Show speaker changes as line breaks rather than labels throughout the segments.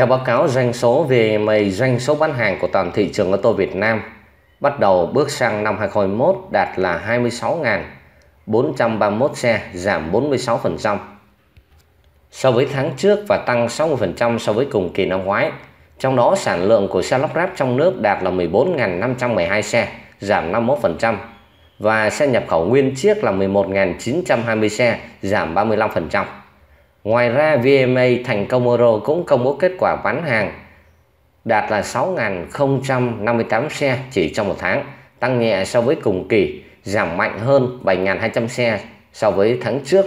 Theo báo cáo doanh số về mày doanh số bán hàng của toàn thị trường ô tô Việt Nam bắt đầu bước sang năm 2021 đạt là 26.431 xe, giảm 46% so với tháng trước và tăng 60% so với cùng kỳ năm ngoái. Trong đó sản lượng của xe lắp ráp trong nước đạt là 14.512 xe, giảm 51% và xe nhập khẩu nguyên chiếc là 11.920 xe, giảm 35%. Ngoài ra VMA thành công Euro cũng công bố kết quả bán hàng đạt là 6.058 xe chỉ trong một tháng, tăng nhẹ so với cùng kỳ, giảm mạnh hơn 7.200 xe so với tháng trước.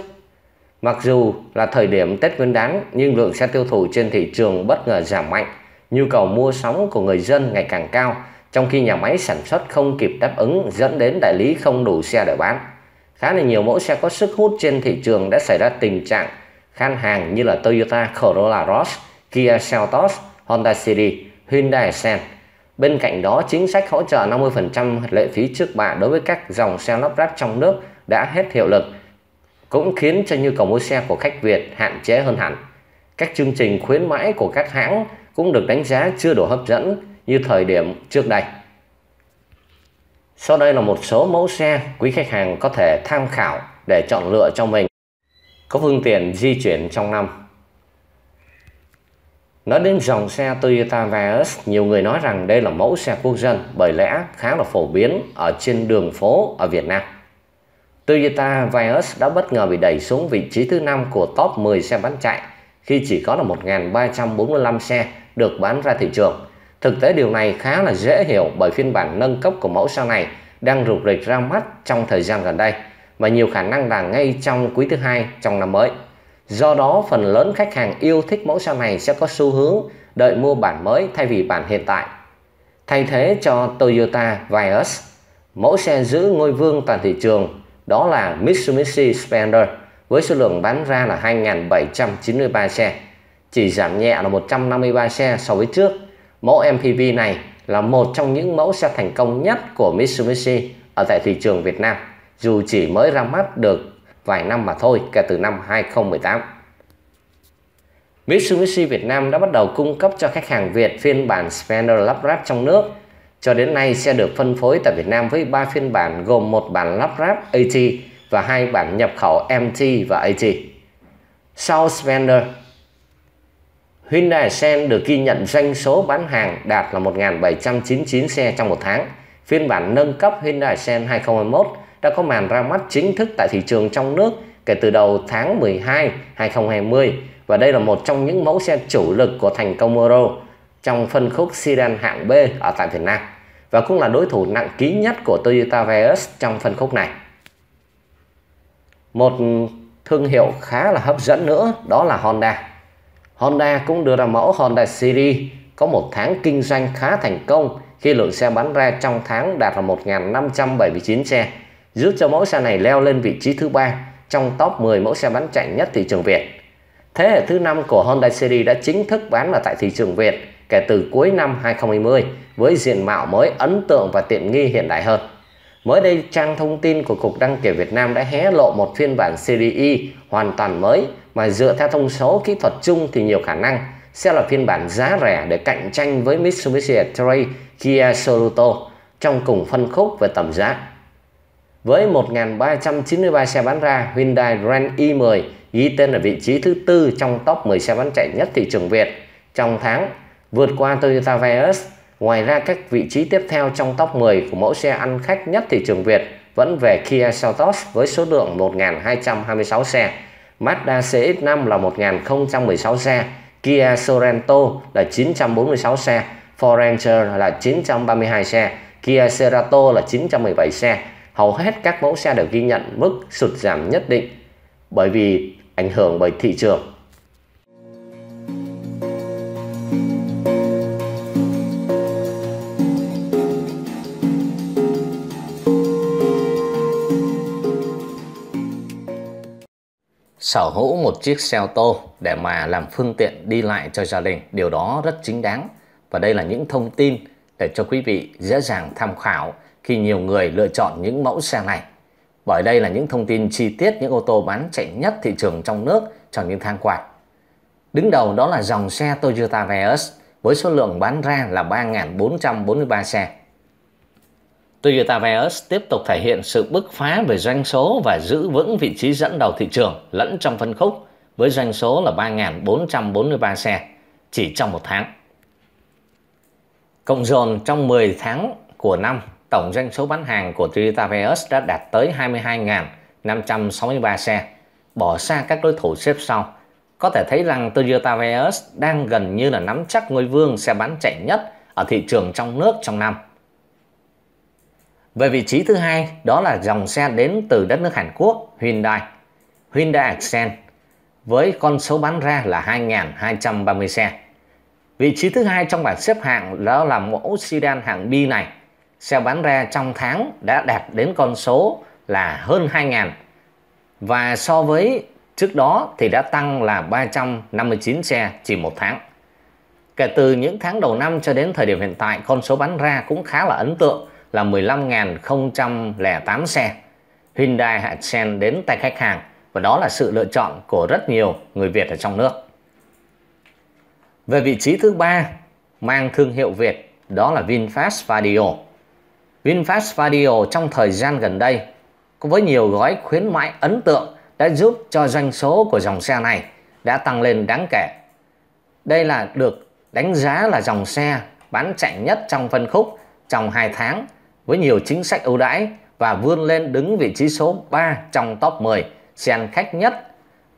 Mặc dù là thời điểm Tết Nguyên đán nhưng lượng xe tiêu thụ trên thị trường bất ngờ giảm mạnh, nhu cầu mua sắm của người dân ngày càng cao, trong khi nhà máy sản xuất không kịp đáp ứng dẫn đến đại lý không đủ xe để bán. Khá là nhiều mẫu xe có sức hút trên thị trường đã xảy ra tình trạng Khách hàng như là Toyota Corolla Cross, Kia Seltos, Honda City, Hyundai Accent. Bên cạnh đó, chính sách hỗ trợ 50% lệ phí trước bạ đối với các dòng xe lắp ráp trong nước đã hết hiệu lực, cũng khiến cho nhu cầu mua xe của khách Việt hạn chế hơn hẳn. Các chương trình khuyến mãi của các hãng cũng được đánh giá chưa đủ hấp dẫn như thời điểm trước đây. Sau đây là một số mẫu xe quý khách hàng có thể tham khảo để chọn lựa cho mình có phương tiện di chuyển trong năm. Nói đến dòng xe Toyota Vios, nhiều người nói rằng đây là mẫu xe quốc dân bởi lẽ khá là phổ biến ở trên đường phố ở Việt Nam. Toyota Vios đã bất ngờ bị đẩy xuống vị trí thứ 5 của top 10 xe bán chạy khi chỉ có là 1.345 xe được bán ra thị trường. Thực tế điều này khá là dễ hiểu bởi phiên bản nâng cấp của mẫu xe này đang rục rịch ra mắt trong thời gian gần đây – và nhiều khả năng là ngay trong quý thứ hai trong năm mới. Do đó, phần lớn khách hàng yêu thích mẫu xe này sẽ có xu hướng đợi mua bản mới thay vì bản hiện tại. Thay thế cho Toyota Vios, mẫu xe giữ ngôi vương toàn thị trường đó là Mitsubishi Spender với số lượng bán ra là 2.793 xe, chỉ giảm nhẹ là 153 xe so với trước. Mẫu MPV này là một trong những mẫu xe thành công nhất của Mitsubishi ở tại thị trường Việt Nam dù chỉ mới ra mắt được vài năm mà thôi kể từ năm 2018. Mitsubishi Việt Nam đã bắt đầu cung cấp cho khách hàng Việt phiên bản spender lắp ráp trong nước. Cho đến nay xe được phân phối tại Việt Nam với 3 phiên bản gồm một bản lắp ráp AT và hai bản nhập khẩu MT và AT. Sau spender Hyundai Sen được ghi nhận doanh số bán hàng đạt là 1.799 xe trong một tháng. Phiên bản nâng cấp Hyundai Sen 2021 đã có màn ra mắt chính thức tại thị trường trong nước kể từ đầu tháng 12 2020 và đây là một trong những mẫu xe chủ lực của thành công Euro trong phân khúc sedan hạng B ở tại Việt Nam và cũng là đối thủ nặng ký nhất của Toyota Vios trong phân khúc này. Một thương hiệu khá là hấp dẫn nữa đó là Honda. Honda cũng đưa ra mẫu Honda City có một tháng kinh doanh khá thành công khi lượng xe bán ra trong tháng đạt là 1.579 xe giúp cho mẫu xe này leo lên vị trí thứ ba trong top 10 mẫu xe bán chạy nhất thị trường Việt. Thế hệ thứ năm của Honda Series đã chính thức bán vào tại thị trường Việt kể từ cuối năm 2020 với diện mạo mới ấn tượng và tiện nghi hiện đại hơn. Mới đây, trang thông tin của Cục Đăng kiểm Việt Nam đã hé lộ một phiên bản Cdi e hoàn toàn mới mà dựa theo thông số kỹ thuật chung thì nhiều khả năng sẽ là phiên bản giá rẻ để cạnh tranh với Mitsubishi E-Trail Kia Sorento trong cùng phân khúc về tầm giá. Với 1.393 xe bán ra, Hyundai Grand i10 ghi tên ở vị trí thứ tư trong top 10 xe bán chạy nhất thị trường Việt trong tháng, vượt qua Toyota Vios. Ngoài ra các vị trí tiếp theo trong top 10 của mẫu xe ăn khách nhất thị trường Việt vẫn về Kia Seltos với số lượng 1.226 xe. Mazda CX-5 là 1.016 xe, Kia Sorento là 946 xe, Ford Ranger là 932 xe, Kia Cerato là 917 xe hầu hết các mẫu xe đều ghi nhận mức sụt giảm nhất định bởi vì ảnh hưởng bởi thị trường. sở hữu một chiếc xe ô tô để mà làm phương tiện đi lại cho gia đình điều đó rất chính đáng và đây là những thông tin để cho quý vị dễ dàng tham khảo khi nhiều người lựa chọn những mẫu xe này. Bởi đây là những thông tin chi tiết những ô tô bán chạy nhất thị trường trong nước trong những tháng qua. Đứng đầu đó là dòng xe Toyota Vios với số lượng bán ra là 3.443 xe. Toyota Vios tiếp tục thể hiện sự bứt phá về doanh số và giữ vững vị trí dẫn đầu thị trường lẫn trong phân khúc với doanh số là 3.443 xe chỉ trong một tháng. Cộng dồn trong 10 tháng của năm tổng doanh số bán hàng của Toyota Vios đã đạt tới 22.563 xe, bỏ xa các đối thủ xếp sau. Có thể thấy rằng Toyota Vios đang gần như là nắm chắc ngôi vương xe bán chạy nhất ở thị trường trong nước trong năm. Về vị trí thứ hai đó là dòng xe đến từ đất nước Hàn Quốc Hyundai, Hyundai Accent với con số bán ra là 2.230 xe. Vị trí thứ hai trong bảng xếp hạng đó là mẫu sedan hạng B này xe bán ra trong tháng đã đạt đến con số là hơn 2.000 và so với trước đó thì đã tăng là 359 xe chỉ một tháng. Kể từ những tháng đầu năm cho đến thời điểm hiện tại, con số bán ra cũng khá là ấn tượng là 15.008 xe. Hyundai hạ đến tay khách hàng và đó là sự lựa chọn của rất nhiều người Việt ở trong nước. Về vị trí thứ ba mang thương hiệu Việt đó là VinFast Vario. VinFast Video trong thời gian gần đây với nhiều gói khuyến mãi ấn tượng đã giúp cho doanh số của dòng xe này đã tăng lên đáng kể. Đây là được đánh giá là dòng xe bán chạy nhất trong phân khúc trong 2 tháng với nhiều chính sách ưu đãi và vươn lên đứng vị trí số 3 trong top 10 xe khách nhất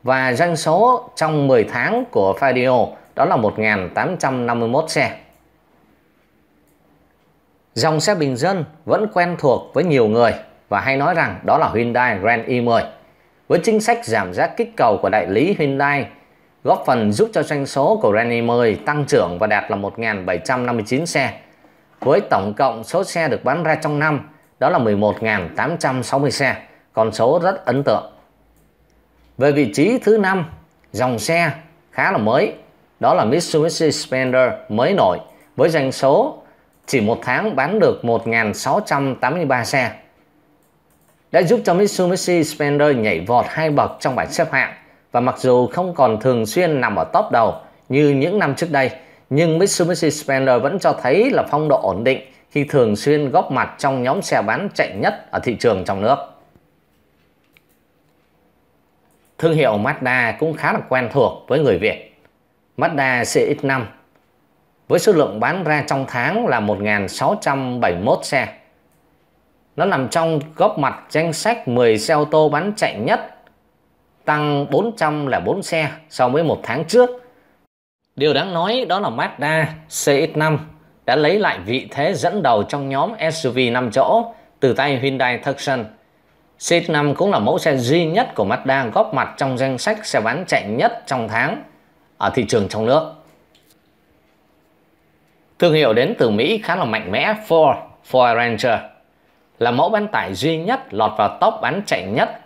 và doanh số trong 10 tháng của Fadio đó là 1.851 xe. Dòng xe bình dân vẫn quen thuộc với nhiều người và hay nói rằng đó là Hyundai Grand e i10. Với chính sách giảm giá kích cầu của đại lý Hyundai góp phần giúp cho doanh số của Grand e i10 tăng trưởng và đạt là 1.759 xe. Với tổng cộng số xe được bán ra trong năm đó là 11.860 xe, con số rất ấn tượng. Về vị trí thứ năm, dòng xe khá là mới, đó là Mitsubishi Spender mới nổi với doanh số chỉ một tháng bán được 1.683 xe. Đã giúp cho Mitsubishi Spender nhảy vọt hai bậc trong bảng xếp hạng và mặc dù không còn thường xuyên nằm ở top đầu như những năm trước đây, nhưng Mitsubishi Spender vẫn cho thấy là phong độ ổn định khi thường xuyên góp mặt trong nhóm xe bán chạy nhất ở thị trường trong nước. Thương hiệu Mazda cũng khá là quen thuộc với người Việt. Mazda CX-5 với số lượng bán ra trong tháng là 1.671 xe. Nó nằm trong góc mặt danh sách 10 xe ô tô bán chạy nhất, tăng 404 xe so với một tháng trước. Điều đáng nói đó là Mazda CX-5 đã lấy lại vị thế dẫn đầu trong nhóm SUV 5 chỗ từ tay Hyundai Tucson. CX-5 cũng là mẫu xe duy nhất của Mazda góp mặt trong danh sách xe bán chạy nhất trong tháng ở thị trường trong nước. Thương hiệu đến từ Mỹ khá là mạnh mẽ Ford, Ford Ranger là mẫu bán tải duy nhất lọt vào top bán chạy nhất.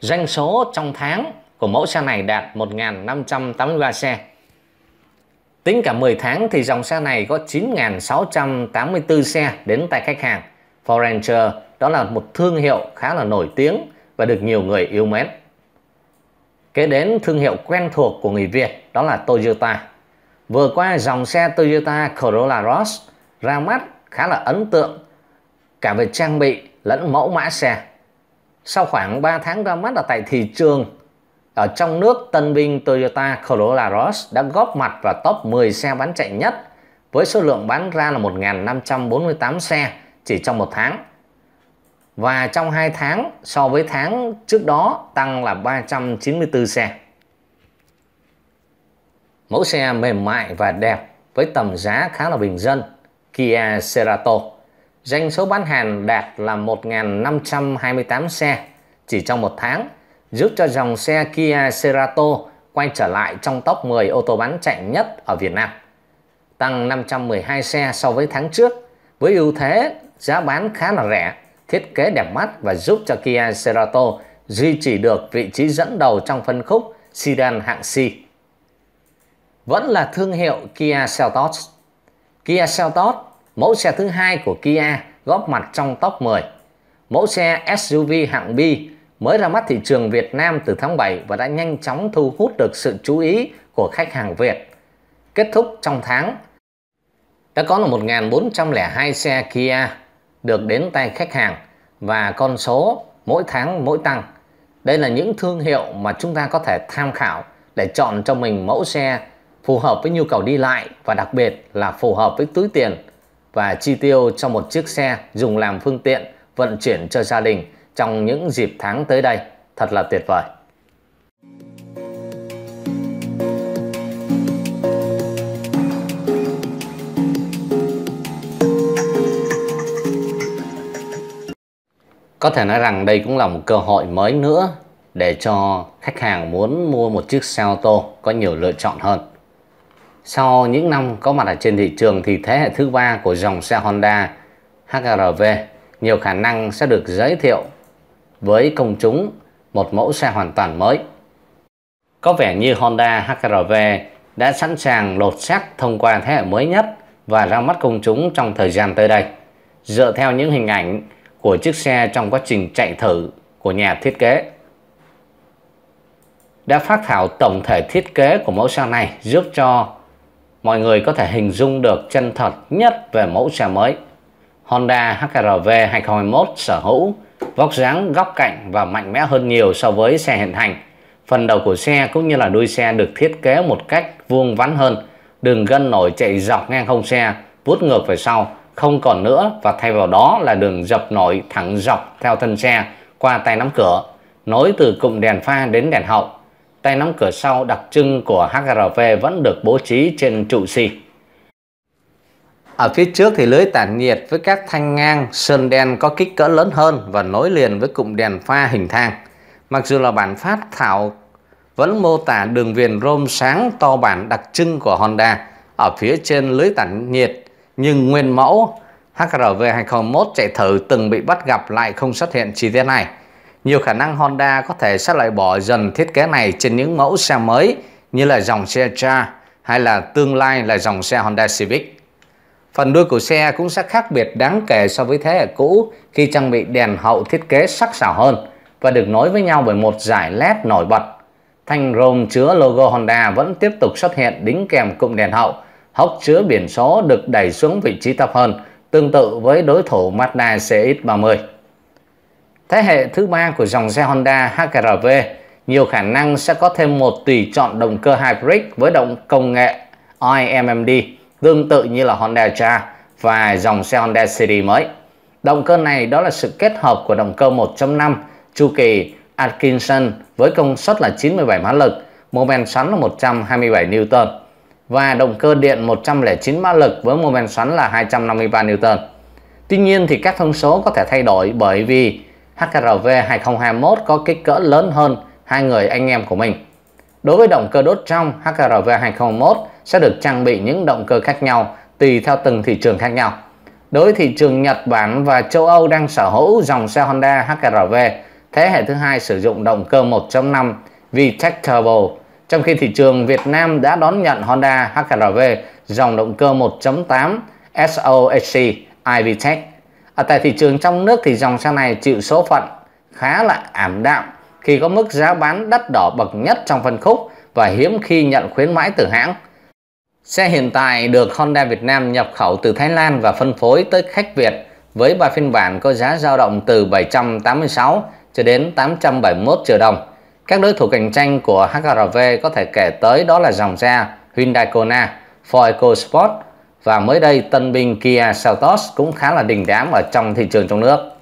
Doanh số trong tháng của mẫu xe này đạt 1.583 xe. Tính cả 10 tháng thì dòng xe này có 9.684 xe đến tay khách hàng. Ford Ranger đó là một thương hiệu khá là nổi tiếng và được nhiều người yêu mến. Kế đến thương hiệu quen thuộc của người Việt đó là Toyota. Vừa qua dòng xe Toyota Corolla Cross ra mắt khá là ấn tượng cả về trang bị lẫn mẫu mã xe. Sau khoảng 3 tháng ra mắt ở tại thị trường, ở trong nước tân binh Toyota Corolla Cross đã góp mặt vào top 10 xe bán chạy nhất với số lượng bán ra là 1.548 xe chỉ trong một tháng. Và trong 2 tháng so với tháng trước đó tăng là 394 xe mẫu xe mềm mại và đẹp với tầm giá khá là bình dân Kia Cerato. Doanh số bán hàng đạt là 1.528 xe chỉ trong một tháng, giúp cho dòng xe Kia Cerato quay trở lại trong top 10 ô tô bán chạy nhất ở Việt Nam. Tăng 512 xe so với tháng trước, với ưu thế giá bán khá là rẻ, thiết kế đẹp mắt và giúp cho Kia Cerato duy trì được vị trí dẫn đầu trong phân khúc sedan hạng C vẫn là thương hiệu Kia Seltos. Kia Seltos, mẫu xe thứ hai của Kia góp mặt trong top 10. Mẫu xe SUV hạng B mới ra mắt thị trường Việt Nam từ tháng 7 và đã nhanh chóng thu hút được sự chú ý của khách hàng Việt. Kết thúc trong tháng, đã có là 1.402 xe Kia được đến tay khách hàng và con số mỗi tháng mỗi tăng. Đây là những thương hiệu mà chúng ta có thể tham khảo để chọn cho mình mẫu xe phù hợp với nhu cầu đi lại và đặc biệt là phù hợp với túi tiền và chi tiêu cho một chiếc xe dùng làm phương tiện vận chuyển cho gia đình trong những dịp tháng tới đây thật là tuyệt vời. Có thể nói rằng đây cũng là một cơ hội mới nữa để cho khách hàng muốn mua một chiếc xe ô tô có nhiều lựa chọn hơn. Sau những năm có mặt ở trên thị trường thì thế hệ thứ ba của dòng xe Honda HRV nhiều khả năng sẽ được giới thiệu với công chúng một mẫu xe hoàn toàn mới. Có vẻ như Honda HRV đã sẵn sàng lột xác thông qua thế hệ mới nhất và ra mắt công chúng trong thời gian tới đây. Dựa theo những hình ảnh của chiếc xe trong quá trình chạy thử của nhà thiết kế đã phát thảo tổng thể thiết kế của mẫu xe này giúp cho mọi người có thể hình dung được chân thật nhất về mẫu xe mới. Honda HR-V 2021 sở hữu vóc dáng góc cạnh và mạnh mẽ hơn nhiều so với xe hiện hành. Phần đầu của xe cũng như là đuôi xe được thiết kế một cách vuông vắn hơn, đường gân nổi chạy dọc ngang hông xe, vút ngược về sau, không còn nữa và thay vào đó là đường dập nổi thẳng dọc theo thân xe qua tay nắm cửa, nối từ cụm đèn pha đến đèn hậu tay nắm cửa sau đặc trưng của HRV vẫn được bố trí trên trụ xi. Ở phía trước thì lưới tản nhiệt với các thanh ngang sơn đen có kích cỡ lớn hơn và nối liền với cụm đèn pha hình thang. Mặc dù là bản phát thảo vẫn mô tả đường viền rôm sáng to bản đặc trưng của Honda ở phía trên lưới tản nhiệt nhưng nguyên mẫu HRV 2001 chạy thử từng bị bắt gặp lại không xuất hiện chi tiết này nhiều khả năng Honda có thể sẽ loại bỏ dần thiết kế này trên những mẫu xe mới như là dòng xe Tra hay là tương lai là dòng xe Honda Civic. Phần đuôi của xe cũng sẽ khác biệt đáng kể so với thế hệ cũ khi trang bị đèn hậu thiết kế sắc sảo hơn và được nối với nhau bởi một dải LED nổi bật. Thanh rôm chứa logo Honda vẫn tiếp tục xuất hiện đính kèm cụm đèn hậu, hốc chứa biển số được đẩy xuống vị trí thấp hơn, tương tự với đối thủ Mazda CX-30. Thế hệ thứ ba của dòng xe Honda hrv nhiều khả năng sẽ có thêm một tùy chọn động cơ hybrid với động công nghệ IMMD tương tự như là Honda Cha và dòng xe Honda City mới. Động cơ này đó là sự kết hợp của động cơ 1.5 chu kỳ Atkinson với công suất là 97 mã lực, mô men xoắn là 127 Newton và động cơ điện 109 mã lực với mô men xoắn là 253 Newton. Tuy nhiên thì các thông số có thể thay đổi bởi vì HKRV 2021 có kích cỡ lớn hơn hai người anh em của mình. Đối với động cơ đốt trong, HKRV 2021 sẽ được trang bị những động cơ khác nhau tùy theo từng thị trường khác nhau. Đối với thị trường Nhật Bản và châu Âu đang sở hữu dòng xe Honda HKRV thế hệ thứ hai sử dụng động cơ 1.5 VTEC Turbo, trong khi thị trường Việt Nam đã đón nhận Honda HKRV dòng động cơ 1.8 SOHC iVTEC ở tại thị trường trong nước thì dòng xe này chịu số phận khá là ảm đạm khi có mức giá bán đắt đỏ bậc nhất trong phân khúc và hiếm khi nhận khuyến mãi từ hãng. Xe hiện tại được Honda Việt Nam nhập khẩu từ Thái Lan và phân phối tới khách Việt với ba phiên bản có giá dao động từ 786 cho đến 871 triệu đồng. Các đối thủ cạnh tranh của HRV có thể kể tới đó là dòng xe Hyundai Kona, Ford EcoSport, và mới đây tân binh Kia Seltos cũng khá là đình đám ở trong thị trường trong nước.